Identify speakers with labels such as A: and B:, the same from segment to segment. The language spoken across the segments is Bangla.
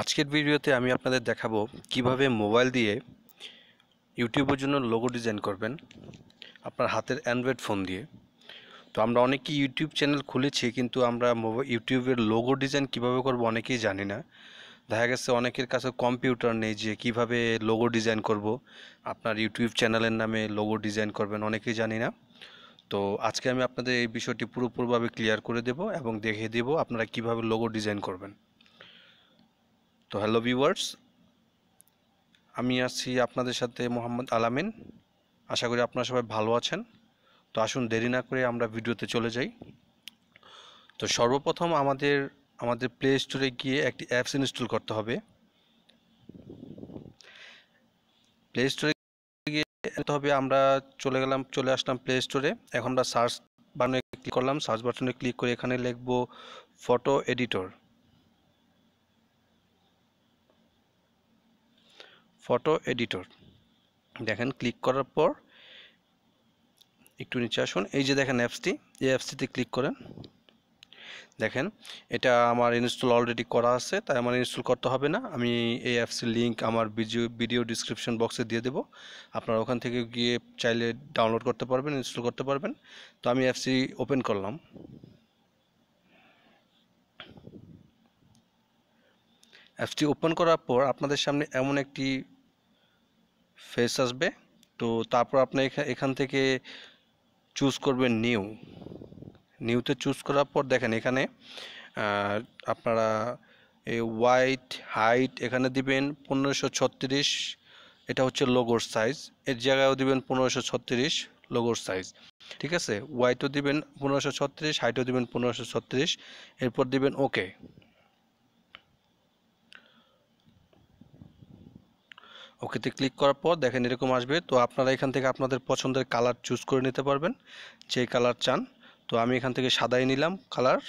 A: আজকের ভিডিওতে আমি আপনাদের দেখাবো কিভাবে মোবাইল দিয়ে ইউটিউবের জন্য লোগো ডিজাইন করবেন আপনার হাতের অ্যান্ড্রয়েড ফোন দিয়ে তো আমরা অনেকেই ইউটিউব চ্যানেল খুলেছি কিন্তু আমরা ইউটিউবের লোগো ডিজাইন কিভাবে করব অনেকেই জানি না দেখা গেছে অনেকের কাছে কম্পিউটার নেই যে কিভাবে লোগো ডিজাইন করব আপনার ইউটিউব চ্যানেলের নামে লোগো ডিজাইন করবেন অনেকেই জানি না তো আজকে আমি আপনাদের এই বিষয়টি পুরোপুরিভাবে ক্লিয়ার করে দেব এবং দেখিয়ে দেব আপনারা কিভাবে লোগো ডিজাইন করবেন তো হ্যালো ভিউয়ার্স আমি আছি আপনাদের সাথে মোহাম্মদ আলামিন আশা করি আপনারা সবাই ভালো আছেন তো আসুন দেরি না করে আমরা ভিডিওতে চলে যাই তো সর্বপ্রথম আমাদের আমাদের প্লে স্টোরে গিয়ে একটি অ্যাপস ইনস্টল করতে হবে প্লে স্টোরে গিয়ে হবে আমরা চলে গেলাম চলে আসলাম প্লে স্টোরে এখন আমরা সার্চ বাটনে ক্লিক করলাম সার্চ বাটনে ক্লিক করে এখানে লিখব ফটো এডিটর ফটো এডিটর দেখেন ক্লিক করার পর একটু নিচে আসুন এই যে দেখেন অ্যাপসটি এই অ্যাপসটিতে ক্লিক করেন দেখেন এটা আমার ইনস্টল অলরেডি করা আছে তাই আমার ইনস্টল করতে হবে না আমি এই অ্যাপসের লিঙ্ক আমার ভিডিও ভিডিও ডিসক্রিপশন বক্সে দিয়ে দেবো আপনারা ওখান থেকে গিয়ে চাইলে ডাউনলোড করতে পারবেন ইনস্টল করতে পারবেন তো আমি অ্যাপসটি ওপেন করলাম অ্যাপসটি ওপেন করার পর আপনাদের সামনে এমন একটি ফেস আসবে তো তারপর আপনি এখান থেকে চুজ করবেন নিউ নিউতে চুজ করার পর দেখেন এখানে আপনারা এই হোয়াইট হাইট এখানে দিবেন পনেরোশো ছত্রিশ এটা হচ্ছে লোগোর সাইজ এর জায়গায়ও দিবেন পনেরোশো ছত্রিশ লোগোর সাইজ ঠিক আছে হোয়াইটও দিবেন পনেরোশো ছত্রিশ হাইটও দিবেন পনেরোশো ছত্রিশ এরপর দিবেন ওকে ওকেতে ক্লিক করার পর দেখেন এরকম আসবে তো আপনারা এখান থেকে আপনাদের পছন্দের কালার চুজ করে নিতে পারবেন যে কালার চান তো আমি এখান থেকে সাদাই নিলাম কালার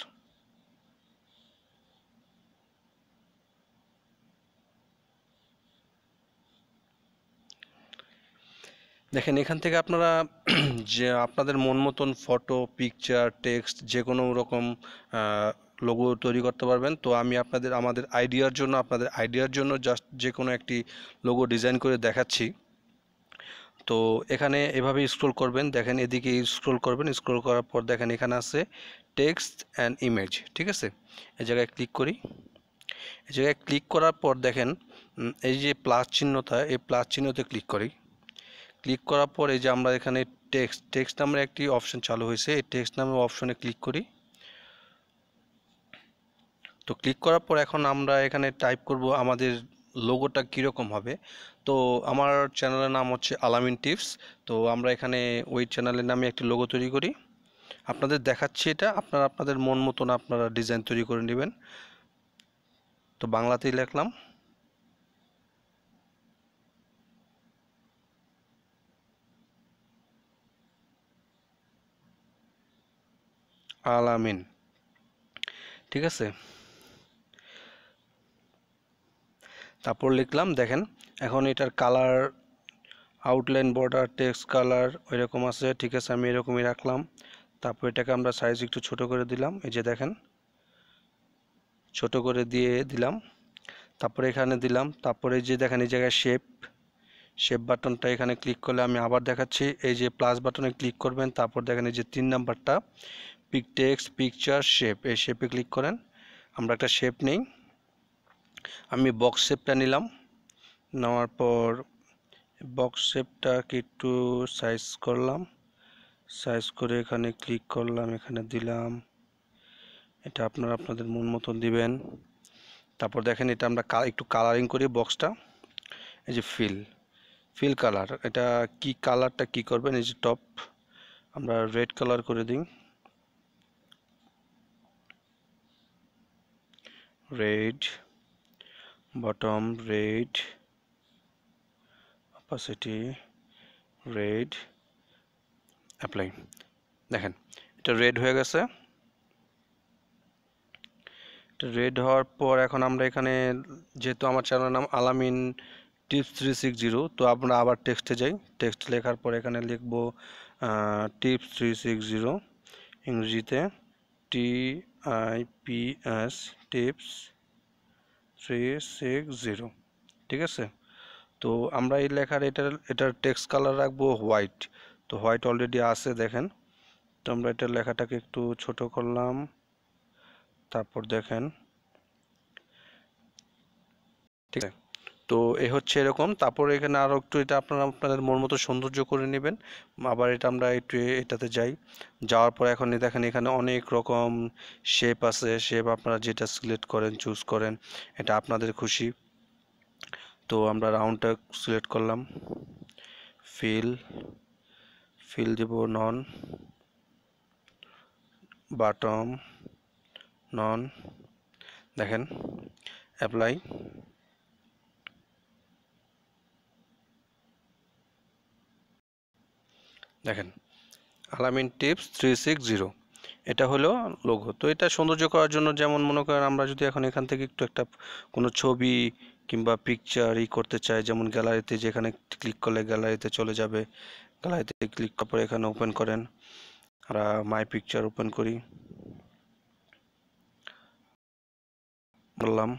A: দেখেন এখান থেকে আপনারা যে আপনাদের মন মতন ফটো পিকচার টেক্সট যে কোনো রকম লোগো তৈরি করতে পারবেন তো আমি আপনাদের আমাদের আইডিয়ার জন্য আপনাদের আইডিয়ার জন্য জাস্ট যে কোনো একটি লোগো ডিজাইন করে দেখাচ্ছি তো এখানে এভাবে স্ক্রোল করবেন দেখেন এদিকে স্ক্রোল করবেন স্ক্রোল করার পর দেখেন এখানে আছে টেক্সট অ্যান্ড ইমেজ ঠিক আছে এই জায়গায় ক্লিক করি এই জায়গায় ক্লিক করার পর দেখেন এই যে প্লাস চিহ্নতা এই প্লাস চিহ্নতে ক্লিক করি ক্লিক করার পর এই যে আমরা এখানে টেক্সট টেক্সট নামের একটি অপশন চালু হয়েছে এই টেক্সট নামের অপশনে ক্লিক করি তো ক্লিক করার পর এখন আমরা এখানে টাইপ করব আমাদের লোগোটা কীরকম হবে তো আমার চ্যানেলের নাম হচ্ছে আলামিন টিপস তো আমরা এখানে ওই চ্যানেলের নামে একটি লোগো তৈরি করি আপনাদের দেখাচ্ছি এটা আপনারা আপনাদের মন মতন আপনারা ডিজাইন তৈরি করে নেবেন তো বাংলাতেই লিখলাম আলামিন ঠিক আছে তারপর লিখলাম দেখেন এখন এটার colour outline border text colour রকম আছে ঠিক আছে আমি এরকমই রাখলাম তারপর এটাকে আমরা সাইজ একটু ছোট করে দিলাম এই যে দেখেন ছোট করে দিয়ে দিলাম তারপরে এখানে দিলাম তারপরে যে দেখেন এই জায়গায় শেপ শেপ বাটনটা এখানে ক্লিক করলে আমি আবার দেখাচ্ছি এই যে প্লাস বাটনে ক্লিক করবেন তারপর দেখেন এই যে তিন নাম্বারটা পিক টেক্সট পিকচার শেপ এই শেপে ক্লিক করেন আমরা একটা শেপ নেই আমি বক্স শেপটা নিলাম নেওয়ার পর বক্স শেপটাকে একটু সাইজ করলাম সাইজ করে এখানে ক্লিক করলাম এখানে দিলাম এটা আপনারা আপনাদের মন মতন দিবেন তারপর দেখেন এটা আমরা একটু কালারিং করি বক্সটা এই যে ফিল ফিল কালার এটা কি কালারটা কি করবেন এই যে টপ আমরা রেড কালার করে দিই red bottom red opacity red apply দেখেন এটা রেড হয়ে গেছে এটা রেড হওয়ার পর এখন আমরা এখানে যেহেতু আমার চ্যানেলের নাম আলামিন টিপস থ্রি সিক্স জিরো তো আমরা আবার টেক্সটে যাই টেক্সট লেখার পর এখানে লিখব টিপস থ্রি সিক্স জিরো ইংরেজিতে T I P S tips three six zero ঠিক আছে তো আমরা এই লেখার এটার এটার টেক্সট কালার রাখবো হোয়াইট তো হোয়াইট অলরেডি আছে দেখেন তো আমরা এটার লেখাটাকে একটু ছোট করলাম তারপর দেখেন ঠিক আছে তো এ হচ্ছে এরকম তারপরে এখানে আরও একটু এটা আপনারা আপনাদের মন মতো সৌন্দর্য করে নেবেন আবার এটা আমরা একটু এটাতে যাই যাওয়ার পর এখন দেখেন এখানে অনেক রকম শেপ আছে শেপ আপনারা যেটা সিলেক্ট করেন চুজ করেন এটা আপনাদের খুশি তো আমরা রাউন্ডটা সিলেক্ট করলাম ফিল ফিল দেব নন বাটম নন দেখেন অ্যাপ্লাই দেখেন আলামিন টিপস থ্রি সিক্স জিরো এটা হলো লোগো তো এটা সৌন্দর্য করার জন্য যেমন মনে করেন আমরা যদি এখন এখান থেকে একটু একটা কোনো ছবি কিংবা পিকচার ই করতে চাই যেমন গ্যালারিতে যেখানে ক্লিক করলে গ্যালারিতে চলে যাবে গ্যালারিতে ক্লিক করার পরে এখানে ওপেন করেন আমরা মাই পিকচার ওপেন করি বললাম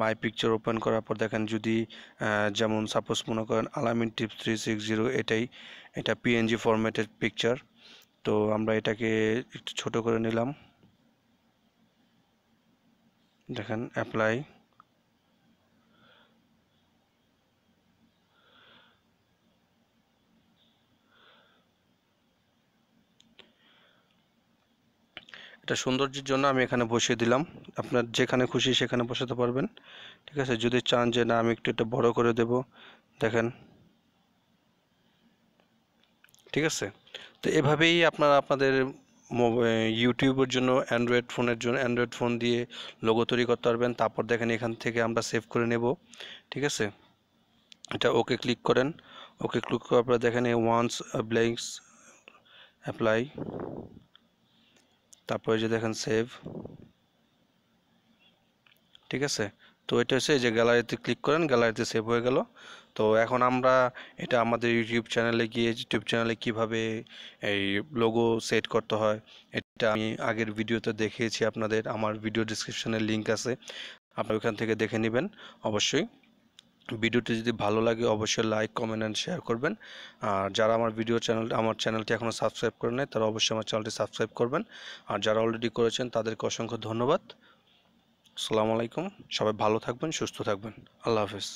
A: মাই পিকচার ওপেন করার পর দেখেন যদি যেমন সাপোজ মনে করেন আলামিন টিপ থ্রি সিক্স জিরো এটাই এটা পিএনজি ফরম্যাটের পিকচার তো আমরা এটাকে একটু ছোটো করে নিলাম দেখেন অ্যাপ্লাই এটা সৌন্দর্যের জন্য আমি এখানে বসিয়ে দিলাম আপনার যেখানে খুশি সেখানে বসাতে পারবেন ঠিক আছে যদি চান যে না আমি একটু একটু বড় করে দেব দেখেন ঠিক আছে তো এভাবেই আপনারা আপনাদের ইউটিউবের জন্য অ্যান্ড্রয়েড ফোনের জন্য অ্যান্ড্রয়েড ফোন দিয়ে লোগো তৈরি করতে পারবেন তারপর দেখেন এখান থেকে আমরা সেভ করে নেব ঠিক আছে এটা ওকে ক্লিক করেন ওকে ক্লিক করার পর দেখেন ওয়ান্স ব্ল্যাঙ্কস অ্যাপ্লাই তারপরে যে দেখেন সেভ ঠিক আছে তো এটা হচ্ছে যে গ্যালারিতে ক্লিক করেন গ্যালারিতে সেভ হয়ে গেল তো এখন আমরা এটা আমাদের ইউটিউব চ্যানেলে গিয়ে ইউটিউব চ্যানেলে কিভাবে এই লোগো সেট করতে হয় এটা আমি আগের ভিডিওতে দেখিয়েছি আপনাদের আমার ভিডিও ডিসক্রিপশানের লিঙ্ক আছে আপনি ওখান থেকে দেখে নেবেন অবশ্যই ভিডিওটি যদি ভালো লাগে অবশ্যই লাইক কমেন্ট অ্যান্ড শেয়ার করবেন আর যারা আমার ভিডিও চ্যানেল আমার চ্যানেলটি এখনও সাবস্ক্রাইব করে নেয় তারা অবশ্যই আমার চ্যানেলটি সাবস্ক্রাইব করবেন আর যারা অলরেডি করেছেন তাদেরকে অসংখ্য ধন্যবাদ সালামু আলাইকুম সবাই ভালো থাকবেন সুস্থ থাকবেন আল্লাহ হাফেজ